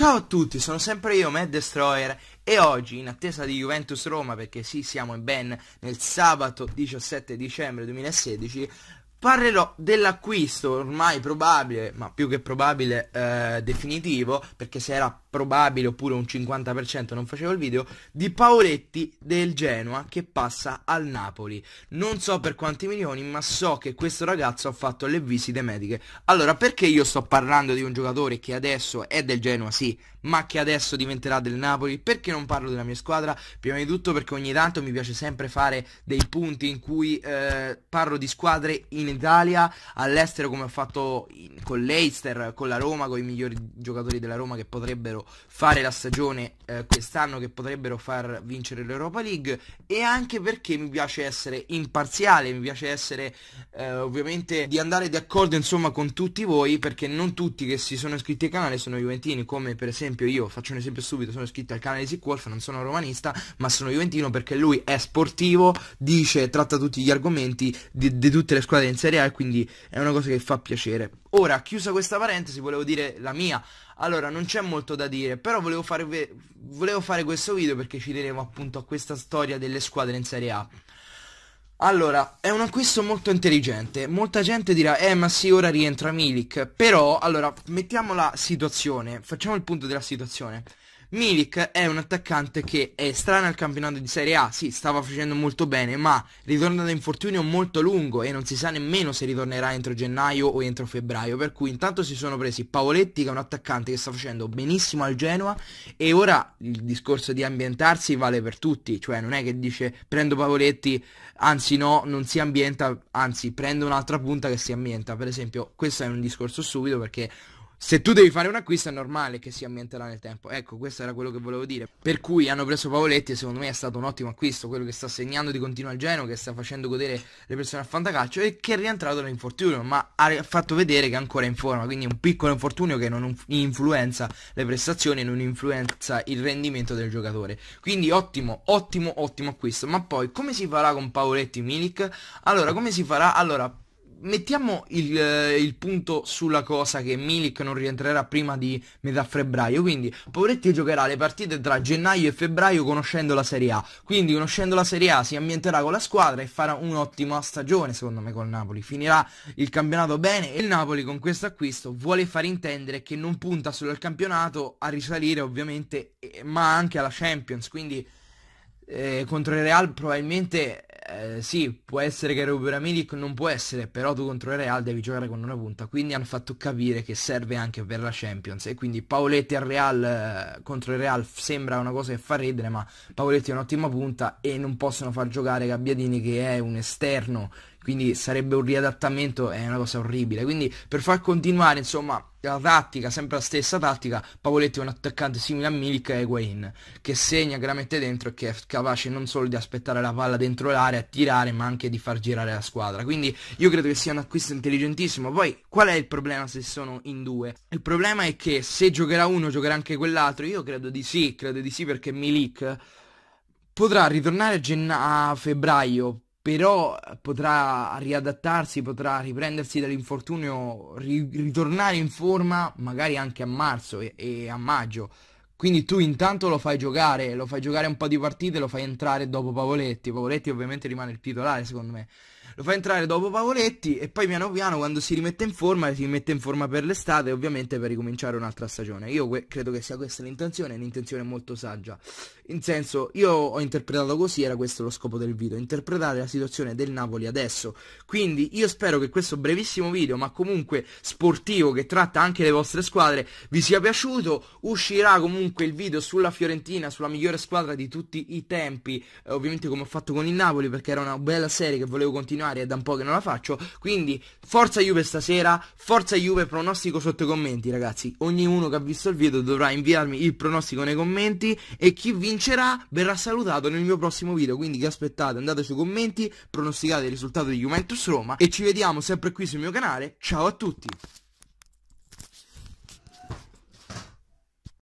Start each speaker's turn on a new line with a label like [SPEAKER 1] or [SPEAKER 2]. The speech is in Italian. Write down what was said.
[SPEAKER 1] Ciao a tutti, sono sempre io, Mad Destroyer, e oggi, in attesa di Juventus Roma, perché sì, siamo in ben nel sabato 17 dicembre 2016, parlerò dell'acquisto ormai probabile, ma più che probabile eh, definitivo, perché si era probabile oppure un 50% non facevo il video di Paoletti del Genoa che passa al Napoli. Non so per quanti milioni, ma so che questo ragazzo ha fatto le visite mediche. Allora, perché io sto parlando di un giocatore che adesso è del Genoa, sì, ma che adesso diventerà del Napoli? Perché non parlo della mia squadra? Prima di tutto perché ogni tanto mi piace sempre fare dei punti in cui eh, parlo di squadre in Italia, all'estero come ho fatto in, con l'Eister, con la Roma, con i migliori giocatori della Roma che potrebbero fare la stagione eh, quest'anno che potrebbero far vincere l'Europa League e anche perché mi piace essere imparziale, mi piace essere eh, ovviamente di andare d'accordo insomma con tutti voi perché non tutti che si sono iscritti al canale sono juventini come per esempio io, faccio un esempio subito, sono iscritto al canale di Sick non sono romanista ma sono juventino perché lui è sportivo, dice, tratta tutti gli argomenti di, di tutte le squadre in Serie A e quindi è una cosa che fa piacere. Ora, chiusa questa parentesi, volevo dire la mia. Allora, non c'è molto da dire, però volevo fare, volevo fare questo video perché ci tenevo appunto a questa storia delle squadre in Serie A. Allora, è un acquisto molto intelligente. Molta gente dirà, eh ma sì, ora rientra Milik. Però, allora, mettiamo la situazione, facciamo il punto della situazione. Milik è un attaccante che è strano al campionato di Serie A, sì, stava facendo molto bene, ma ritorna da infortunio molto lungo e non si sa nemmeno se ritornerà entro gennaio o entro febbraio, per cui intanto si sono presi Paoletti che è un attaccante che sta facendo benissimo al Genoa e ora il discorso di ambientarsi vale per tutti, cioè non è che dice prendo Pavoletti, anzi no, non si ambienta, anzi prendo un'altra punta che si ambienta, per esempio questo è un discorso subito perché se tu devi fare un acquisto è normale che si ambienterà nel tempo. Ecco, questo era quello che volevo dire. Per cui hanno preso Pavoletti e secondo me è stato un ottimo acquisto, quello che sta segnando di continuo al Genoa, che sta facendo godere le persone a fantacalcio e che è rientrato dall'infortunio, ma ha fatto vedere che ancora è in forma, quindi un piccolo infortunio che non influenza le prestazioni, non influenza il rendimento del giocatore. Quindi ottimo, ottimo, ottimo acquisto. Ma poi come si farà con Pavoletti Milik? Allora, come si farà? Allora, mettiamo il, eh, il, punto sulla cosa che Milik non rientrerà prima di metà febbraio, quindi Poveretti giocherà le partite tra gennaio e febbraio conoscendo la Serie A, quindi conoscendo la Serie A si ambienterà con la squadra e farà un'ottima stagione secondo me col Napoli, finirà il campionato bene e il Napoli con questo acquisto vuole far intendere che non punta solo al campionato a risalire ovviamente eh, ma anche alla Champions, quindi eh, contro il Real probabilmente eh, sì, può essere che recupera Milik, non può essere, però tu contro il Real devi giocare con una punta, quindi hanno fatto capire che serve anche per la Champions e quindi Paoletti al Real eh, contro il Real sembra una cosa che fa ridere, ma Paoletti è un'ottima punta e non possono far giocare Gabbiadini che è un esterno quindi sarebbe un riadattamento, è una cosa orribile. Quindi per far continuare, insomma, la tattica, sempre la stessa tattica, Pavoletti è un attaccante simile a Milik e Higuain, che segna, che la mette dentro e che è capace non solo di aspettare la palla dentro l'area, a tirare, ma anche di far girare la squadra. Quindi io credo che sia un acquisto intelligentissimo. Poi qual è il problema se sono in due? Il problema è che se giocherà uno, giocherà anche quell'altro. Io credo di sì, credo di sì perché Milik potrà ritornare a, a febbraio però potrà riadattarsi, potrà riprendersi dall'infortunio, ri- ritornare in forma magari anche a marzo e, e a maggio. Quindi tu intanto lo fai giocare, lo fai giocare un po' di partite, lo fai entrare dopo Pavoletti. Pavoletti ovviamente rimane il titolare secondo me. Lo fai entrare dopo Pavoletti e poi piano piano quando si rimette in forma, si rimette in forma per l'estate ovviamente per ricominciare un'altra stagione. Io credo che sia questa l'intenzione, l'intenzione è molto saggia. In senso, io ho interpretato così, era questo lo scopo del video, interpretare la situazione del Napoli adesso. Quindi io spero che questo brevissimo video, ma comunque sportivo, che tratta anche le vostre squadre, vi sia piaciuto. Uscirà comunque comunque il video sulla Fiorentina, sulla migliore squadra di tutti i tempi, eh, ovviamente come ho fatto con il Napoli perché era una bella serie che volevo continuare e da un po' che non la faccio, quindi forza Juve stasera, forza Juve pronostico sotto i commenti ragazzi, ognuno che ha visto il video dovrà inviarmi il pronostico nei commenti e chi vincerà verrà salutato nel mio prossimo video, quindi che aspettate, andate sui commenti, pronosticate il risultato di Juventus Roma e ci vediamo sempre qui sul mio canale, ciao a tutti!